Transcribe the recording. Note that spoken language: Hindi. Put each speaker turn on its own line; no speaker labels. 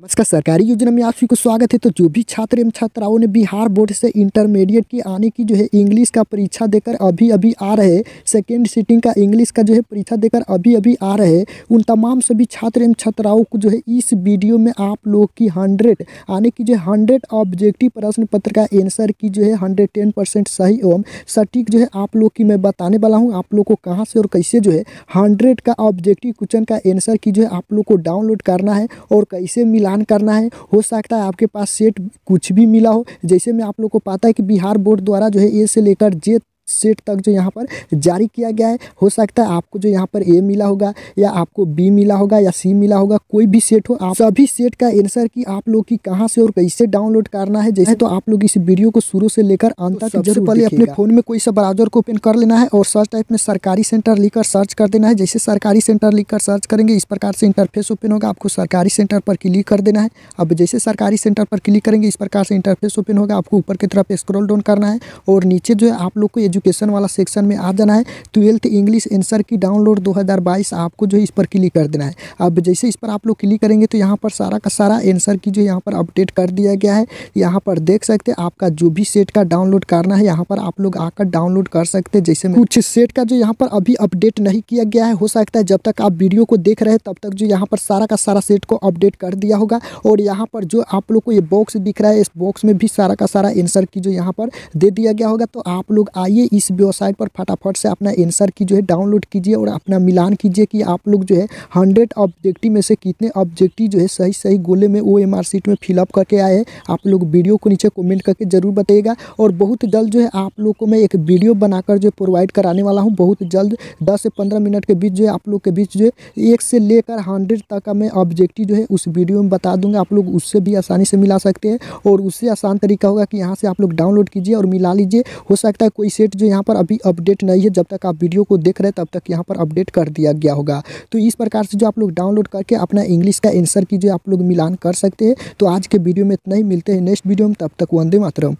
नमस्कार सरकारी योजना में आप सभी को स्वागत है तो जो भी छात्र एवं छात्राओं ने बिहार बोर्ड से इंटरमीडिएट की आने की जो है इंग्लिश का परीक्षा देकर अभी अभी आ रहे सेकेंड सीटिंग का इंग्लिश का जो है परीक्षा देकर अभी अभी आ रहे उन तमाम सभी छात्र एवं छात्राओं को जो है इस वीडियो में आप लोग की हंड्रेड आने की जो है हंड्रेड ऑब्जेक्टिव प्रश्न पत्र का एंसर की जो है हंड्रेड टेन सही एवं सटीक जो है आप लोग की मैं बताने वाला हूँ आप लोग को कहाँ से और कैसे जो है हंड्रेड का ऑब्जेक्टिव क्वेश्चन का एंसर की जो है आप लोग को डाउनलोड करना है और कैसे मिला प्लान करना है हो सकता है आपके पास सेट कुछ भी मिला हो जैसे में आप लोग को पता है कि बिहार बोर्ड द्वारा जो है ए से लेकर जे सेट तक जो यहाँ पर जारी किया गया है हो सकता है आपको जो यहाँ पर ए मिला होगा या आपको बी मिला होगा या सी मिला होगा कोई भी सेट हो आप सभी सेट का आंसर की आप लोग की कहाँ से और कैसे डाउनलोड करना है जैसे तो आप लोग इस वीडियो को शुरू से लेकर अंत तो तक सबसे पहले अपने फोन में कोई सा ब्राउजर को ओपन कर लेना है और सर्च टाइप में सरकारी सेंटर लिखकर सर्च कर देना है जैसे सरकारी सेंटर लिखकर सर्च करेंगे इस प्रकार से इंटरफेस ओपन होगा आपको सरकारी सेंटर पर क्लिक कर देना है अब जैसे सरकारी सेंटर पर क्लिक करेंगे इस प्रकार से इंटरफेस ओपन होगा आपको ऊपर की तरफ स्क्रोल डाउन करना है और नीचे जो है आप लोग को ये एजुकेशन वाला सेक्शन में आ जाना है ट्वेल्थ इंग्लिश एंसर की डाउनलोड 2022 आपको जो है इस पर क्लिक कर देना है अब जैसे इस पर आप लोग क्लिक करेंगे तो यहाँ पर सारा का सारा एंसर की जो यहाँ पर अपडेट कर दिया गया है यहाँ पर देख सकते हैं आपका जो भी सेट का डाउनलोड करना है यहाँ पर आप लोग आकर डाउनलोड कर सकते हैं जैसे कुछ सेट का जो यहाँ पर अभी अपडेट नहीं किया गया है हो सकता है जब तक आप वीडियो को देख रहे हैं तब तक जो यहाँ पर सारा का सारा सेट को अपडेट कर दिया होगा और यहाँ पर जो आप लोग को ये बॉक्स दिख रहा है इस बॉक्स में भी सारा का सारा एंसर की जो यहाँ पर दे दिया गया होगा तो आप लोग आइए इस वेबसाइट पर फटाफट से अपना एंसर की जो है डाउनलोड कीजिए और अपना मिलान कीजिए कि आप लोग जो है हंड्रेड ऑब्जेक्टिव में से कितने ऑब्जेक्टिव जो है सही सही गोले में ओ एम आर सीट में फिलअप करके आए हैं आप लोग वीडियो को नीचे कॉमेंट करके ज़रूर बताइएगा और बहुत जल्द जो है आप लोग को मैं एक वीडियो बनाकर जो प्रोवाइड कराने वाला हूँ बहुत जल्द दस से पंद्रह मिनट के बीच जो है आप लोग के बीच जो है एक से लेकर हंड्रेड तक का मैं ऑब्जेक्टिव जो है उस वीडियो में बता दूंगा आप लोग उससे भी आसानी से मिला सकते हैं और उससे आसान तरीका होगा कि यहाँ से आप लोग डाउनलोड कीजिए और मिला लीजिए हो सकता है कोई सेट जो यहाँ पर अभी अपडेट नहीं है जब तक आप वीडियो को देख रहे हैं तब तक यहाँ पर अपडेट कर दिया गया होगा तो इस प्रकार से जो आप लोग डाउनलोड करके अपना इंग्लिश का एंसर की जो आप लोग मिलान कर सकते हैं तो आज के वीडियो में इतना ही मिलते हैं नेक्स्ट वीडियो में तब तक वंदे मातरम